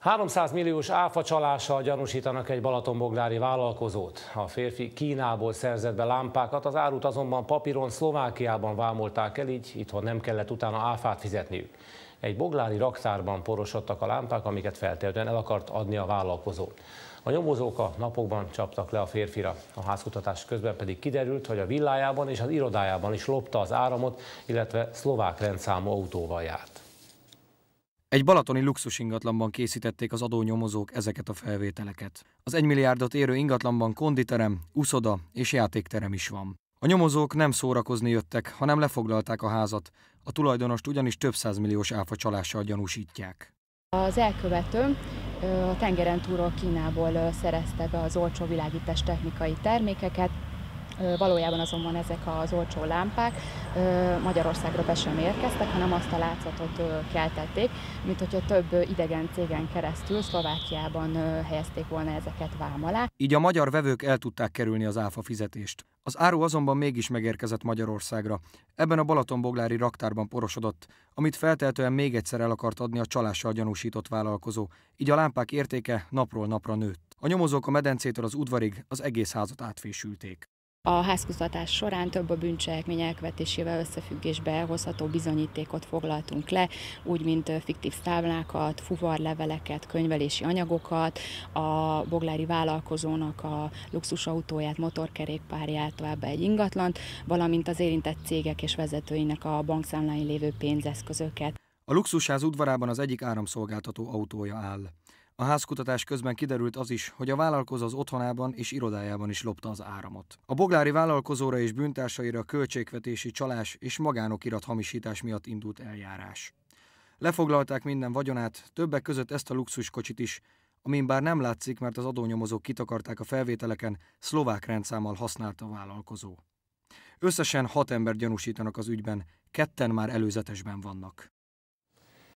300 milliós áfa csalással gyanúsítanak egy balatonboglári vállalkozót. A férfi Kínából szerzett be lámpákat, az árut azonban papíron Szlovákiában vámolták el, így itthon nem kellett utána áfát fizetniük. Egy boglári raktárban porosodtak a lámpák, amiket feltétlenül el akart adni a vállalkozó. A nyomozók a napokban csaptak le a férfira. A házkutatás közben pedig kiderült, hogy a villájában és az irodájában is lopta az áramot, illetve szlovák rendszámú autóval járt. Egy balatoni luxus ingatlanban készítették az adónyomozók ezeket a felvételeket. Az egymilliárdot érő ingatlanban konditerem, uszoda és játékterem is van. A nyomozók nem szórakozni jöttek, hanem lefoglalták a házat, a tulajdonost ugyanis több százmilliós áfa csalással gyanúsítják. Az elkövető a tengeren túról Kínából szerezte be az olcsó világítás technikai termékeket, Valójában azonban ezek az olcsó lámpák Magyarországra be sem érkeztek, hanem azt a látszatot keltették, mint hogyha több idegen cégen keresztül Szlovákiában helyezték volna ezeket vám alá. Így a magyar vevők el tudták kerülni az áfa fizetést. Az áru azonban mégis megérkezett Magyarországra. Ebben a Balatonboglári raktárban porosodott, amit feltehetően még egyszer el akart adni a csalással gyanúsított vállalkozó. Így a lámpák értéke napról napra nőtt. A nyomozók a medencétől az udvarig az egész házat átfésülték. A házkutatás során több a bűncselekmény elkövetésével összefüggésbe hozható bizonyítékot foglaltunk le, úgy mint fiktív táblákat, fuvarleveleket, könyvelési anyagokat, a boglári vállalkozónak a luxusautóját, motorkerékpárját, továbbá egy ingatlant, valamint az érintett cégek és vezetőinek a bankszámláin lévő pénzeszközöket. A luxusház udvarában az egyik áramszolgáltató autója áll. A házkutatás közben kiderült az is, hogy a vállalkozó az otthonában és irodájában is lopta az áramot. A boglári vállalkozóra és bűntársaira költségvetési csalás és magánokirat hamisítás miatt indult eljárás. Lefoglalták minden vagyonát, többek között ezt a luxuskocsit is, amin bár nem látszik, mert az adónyomozók kitakarták a felvételeken, szlovák rendszámmal használta a vállalkozó. Összesen hat ember gyanúsítanak az ügyben, ketten már előzetesben vannak.